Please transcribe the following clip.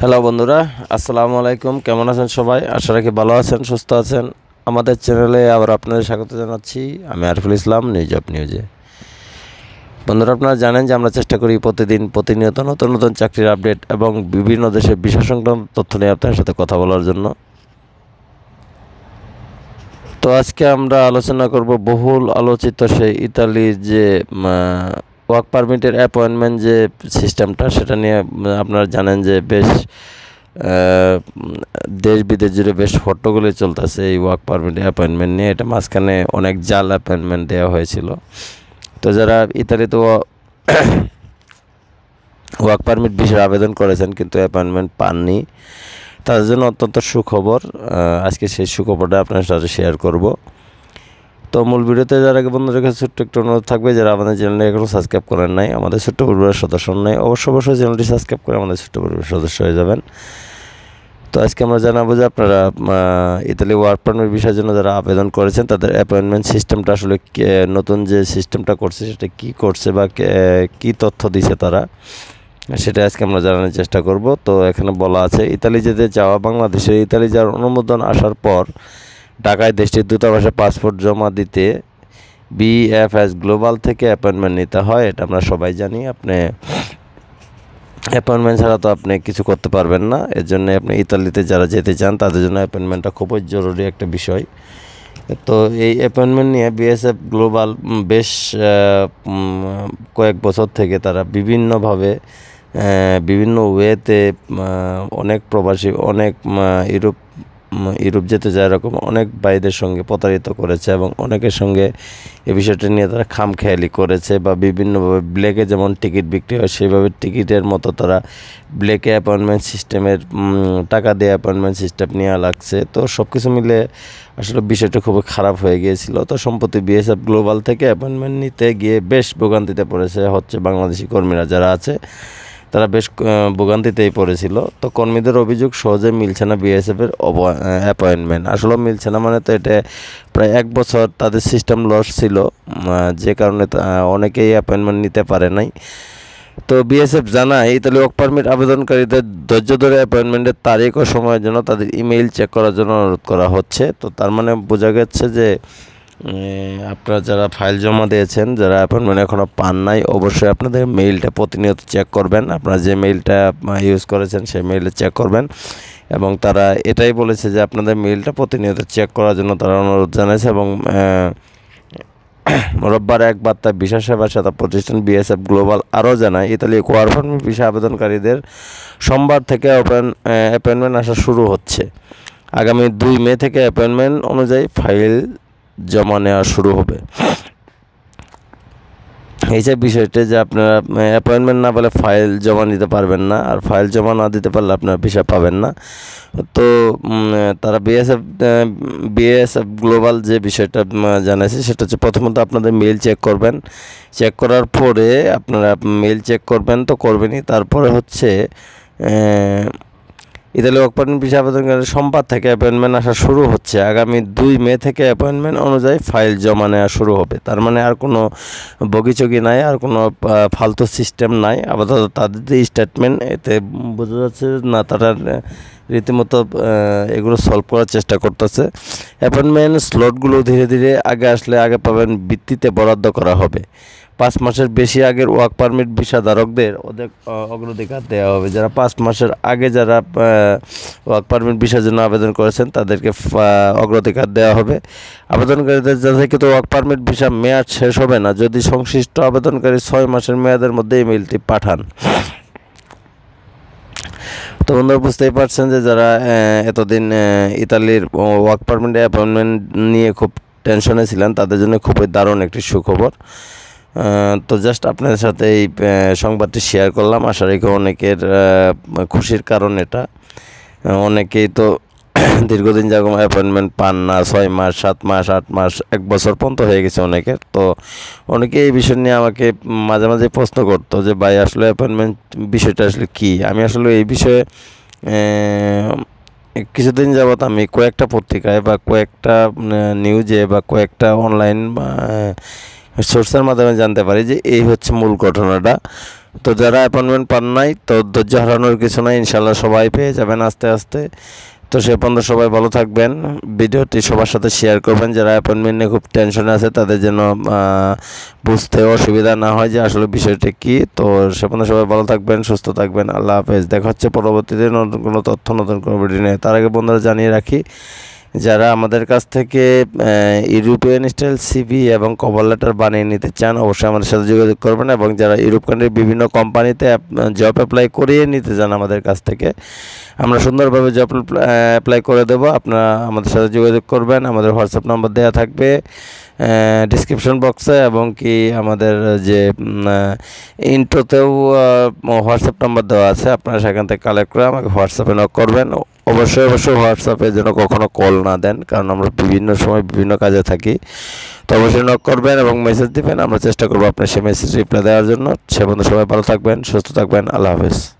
hello বন্ধুরা আসসালামু আলাইকুম কেমন আছেন সবাই আশা রাখি ভালো আছেন সুস্থ আছেন আমাদের চ্যানেলে আবার আপনাদের স্বাগত জানাচ্ছি আমি আরফুল ইসলাম নিউজ অফ নিউজে বন্ধুরা আপনারা জানেন যে আমরা চেষ্টা করি প্রতিদিন প্রতিনিয়ত নতুন নতুন চাকরির আপডেট এবং বিভিন্ন দেশের বিষয় সংক্রান্ত তথ্য নিয়ে আপনার সাথে কথা বলার জন্য তো আজকে আমরা আলোচনা করব বহুল আলোচিত সেই ইতালির যে ওয়ার্ক পারমিটের অ্যাপয়েন্টমেন্ট যে সিস্টেমটা সেটা নিয়ে আপনারা জানেন যে বেশ দেশ বিদেশ জুড়ে বেশ হট্টগোলে চলতেছে এই ওয়ার্ক পারমিট অ্যাপয়েন্টমেন্ট নিয়ে এটা মাঝখানে অনেক জাল অ্যাপয়েন্টমেন্ট দেওয়া হয়েছিল তো যারা তো ওয়ার্ক পারমিট বিষয়ে আবেদন করেছেন কিন্তু অ্যাপয়েন্টমেন্ট পাননি তাদের জন্য অত্যন্ত সুখবর আজকে সেই সুখবরটা আপনার সাথে শেয়ার করবো তো মূল ভিডিওতে যারা আগে বন্ধুদের ছোট্ট একটু অনুরোধ থাকবে যারা আমাদের চ্যানেলটি এখনও সাবস্ক্রাইব করেন নাই আমাদের ছোট্ট পরিবারের সদস্য নেই অবশ্যই অবশ্যই চ্যানেলটি সাবস্ক্রাইব করে আমাদের ছোট্ট পরিবারের সদস্য হয়ে যাবেন তো আজকে আমরা জানাবো যে আপনারা ইতালি ওয়ার্ক পারমিট বিষয়ের জন্য যারা আবেদন করেছেন তাদের অ্যাপয়েন্টমেন্ট সিস্টেমটা আসলে নতুন যে সিস্টেমটা করছে সেটা কি করছে বা কি তথ্য দিছে তারা সেটা আজকে আমরা জানানোর চেষ্টা করব তো এখানে বলা আছে ইতালি যেতে যাওয়া বাংলাদেশে ইতালি যাওয়ার অনুমোদন আসার পর ঢাকায় দেশটির দূতাবাসে পাসপোর্ট জমা দিতে বিএফএস গ্লোবাল থেকে অ্যাপয়েন্টমেন্ট নিতে হয় এটা আমরা সবাই জানি আপনি অ্যাপয়েন্টমেন্ট ছাড়া তো আপনি কিছু করতে পারবেন না এর জন্য আপনি ইতালিতে যারা যেতে চান তাদের জন্য অ্যাপয়েন্টমেন্টটা খুবই জরুরি একটা বিষয় তো এই অ্যাপয়েন্টমেন্ট নিয়ে বিএসএফ গ্লোবাল বেশ কয়েক বছর থেকে তারা বিভিন্নভাবে বিভিন্ন ওয়েতে অনেক প্রবাসী অনেক ইউরোপ ইউরোপ যেতে যায় এরকম অনেক ভাইদের সঙ্গে প্রতারিত করেছে এবং অনেকের সঙ্গে এ বিষয়টা নিয়ে তারা খামখেয়ালি করেছে বা বিভিন্নভাবে ব্লেকে যেমন টিকিট বিক্রি হয় সেইভাবে টিকিটের মতো তারা ব্লেকে অ্যাপয়েন্টমেন্ট সিস্টেমের টাকা দিয়ে অ্যাপয়েন্টমেন্ট সিস্টেম নেওয়া লাগছে তো সব কিছু মিলে আসলে বিষয়টা খুব খারাপ হয়ে গিয়েছিল তো সম্প্রতি বিএসএফ গ্লোবাল থেকে অ্যাপয়েন্টমেন্ট নিতে গিয়ে বেশ ভোগান্তিতে পড়েছে হচ্ছে বাংলাদেশি কর্মীরা যারা আছে তারা বেশ ভোগান্তিতেই পড়েছিল তো কর্মীদের অভিযোগ সহজে মিলছে না বিএসএফের অ্যাপয়েন্টমেন্ট আসলে মিলছে না মানে তো এটা প্রায় এক বছর তাদের সিস্টেম লস ছিল যে কারণে অনেকেই অ্যাপয়েন্টমেন্ট নিতে পারে নাই তো বিএসএফ জানায় ইতালি ওয়ার্ক পারমিট আবেদনকারীদের ধৈর্য ধরে অ্যাপয়েন্টমেন্টের তারিখ ও সময়ের জন্য তাদের ইমেইল চেক করার জন্য অনুরোধ করা হচ্ছে তো তার মানে বোঝা গেছে যে আপনারা যারা ফাইল জমা দিয়েছেন যারা অ্যাপয়েন্টমেন্ট এখনও পান নাই অবশ্যই আপনাদের মেইলটা প্রতিনিয়ত চেক করবেন আপনারা যে মেইলটা ইউজ করেছেন সেই মেইলটা চেক করবেন এবং তারা এটাই বলেছে যে আপনাদের মেইলটা প্রতিনিয়ত চেক করার জন্য তারা অনুরোধ জানিয়েছে এবং রোববার এক বার্তা বিশ্বাস সেবা সাথে প্রতিষ্ঠান বিএসএফ গ্লোবাল আরও জানায় ইতালি কোয়ারফার্মি বিষয় আবেদনকারীদের সোমবার থেকে অ্যাপয়েন্টমেন্ট আসা শুরু হচ্ছে আগামী দুই মে থেকে অ্যাপয়েন্টমেন্ট অনুযায়ী ফাইল জমা নেওয়া শুরু হবে এইসব বিষয়টা যে আপনারা অ্যাপয়েন্টমেন্ট না পেলে ফাইল জমা দিতে পারবেন না আর ফাইল জমা না দিতে পারলে আপনারা ভিসা পাবেন না তো তারা বিএসএফ বিএসএফ গ্লোবাল যে বিষয়টা জানাইছে সেটা হচ্ছে প্রথমত আপনাদের মেল চেক করবেন চেক করার পরে আপনারা মেল চেক করবেন তো করবেনই তারপরে হচ্ছে ইতালি ওয়ার্ক পারমিট আবেদন আবেদনকারীর সোমবার থেকে অ্যাপয়েন্টমেন্ট আসা শুরু হচ্ছে আগামী দুই মে থেকে অ্যাপয়েন্টমেন্ট অনুযায়ী ফাইল জমা নেওয়া শুরু হবে তার মানে আর কোনো বগিচগি নাই আর কোনো ফালতু সিস্টেম নাই আপাতত তাদের যে স্টেটমেন্ট এতে বোঝা যাচ্ছে না তারা রীতিমতো এগুলো সলভ করার চেষ্টা করতেছে অ্যাপয়েন্টমেন্ট স্লটগুলো ধীরে ধীরে আগে আসলে আগে পাবেন ভিত্তিতে বরাদ্দ করা হবে পাঁচ মাসের বেশি আগের ওয়ার্ক পারমিট ভিসাধারকদের অধিক অগ্রাধিকার দেওয়া হবে যারা পাঁচ মাসের আগে যারা ওয়ার্ক পারমিট ভিসার জন্য আবেদন করেছেন তাদেরকে অগ্রাধিকার দেওয়া হবে আবেদনকারীদের কিন্তু ওয়ার্ক পারমিট ভিসা মেয়াদ শেষ হবে না যদি সংশ্লিষ্ট আবেদনকারী ছয় মাসের মেয়াদের মধ্যে ইমেলটি পাঠান তো বন্ধুরা বুঝতেই পারছেন যে যারা এতদিন ইতালির ওয়ার্ক পারমিট অ্যাপয়েন্টমেন্ট নিয়ে খুব টেনশনে ছিলেন তাদের জন্য খুবই দারুণ একটি সুখবর তো জাস্ট আপনাদের সাথে এই সংবাদটি শেয়ার করলাম আশা রেখে অনেকের খুশির কারণ এটা অনেকেই তো দীর্ঘদিন যেরকম অ্যাপয়েন্টমেন্ট পান না ছয় মাস সাত মাস আট মাস এক বছর পর্যন্ত হয়ে গেছে অনেকের তো অনেকে এই বিষয় নিয়ে আমাকে মাঝে মাঝে প্রশ্ন করতো যে ভাই আসলে অ্যাপয়েন্টমেন্ট বিষয়টা আসলে কি আমি আসলে এই বিষয়ে কিছুদিন যাবৎ আমি কয়েকটা পত্রিকায় বা কয়েকটা নিউজে বা কয়েকটা অনলাইন সোর্সের মাধ্যমে জানতে পারি যে এই হচ্ছে মূল ঘটনাটা তো যারা অ্যাপয়েন্টমেন্ট পান নাই তো ধৈর্য হারানোর কিছু নাই ইনশাল্লাহ সবাই পেয়ে যাবেন আস্তে আস্তে তো সে পর্যন্ত সবাই ভালো থাকবেন ভিডিওটি সবার সাথে শেয়ার করবেন যারা অ্যাপয়েন্টমেন্ট নিয়ে খুব টেনশনে আছে তাদের যেন বুঝতে অসুবিধা না হয় যে আসলে বিষয়টি কি তো সে পর্যন্ত সবাই ভালো থাকবেন সুস্থ থাকবেন আল্লাহ হাফেজ দেখা হচ্ছে পরবর্তীতে নতুন কোনো তথ্য নতুন কোনো ভিডিও নেই তার আগে বন্ধুরা জানিয়ে রাখি যারা আমাদের কাছ থেকে ইউরোপিয়ান স্টাইল সিভি এবং কভার লেটার বানিয়ে নিতে চান অবশ্যই আমাদের সাথে যোগাযোগ করবেন এবং যারা ইউরোপ কান্ট্রির বিভিন্ন কোম্পানিতে জব অ্যাপ্লাই করিয়ে নিতে চান আমাদের কাছ থেকে আমরা সুন্দরভাবে জব অ্যাপ্লাই করে দেবো আপনারা আমাদের সাথে যোগাযোগ করবেন আমাদের হোয়াটসঅ্যাপ নম্বর দেওয়া থাকবে ডিসক্রিপশন বক্সে এবং কি আমাদের যে ইন্ট্রোতেও হোয়াটসঅ্যাপ নাম্বার দেওয়া আছে আপনারা সেখান থেকে কালেক্ট করে আমাকে হোয়াটসঅ্যাপে নক করবেন অবশ্যই অবশ্যই হোয়াটসঅ্যাপে যেন কখনও কল না দেন কারণ আমরা বিভিন্ন সময় বিভিন্ন কাজে থাকি তো অবশ্যই নক করবেন এবং মেসেজ দিবেন আমরা চেষ্টা করবো আপনার সেই মেসেজ রিপ্লাই দেওয়ার জন্য সে বন্ধু সবাই ভালো থাকবেন সুস্থ থাকবেন আল্লাহ হাফেজ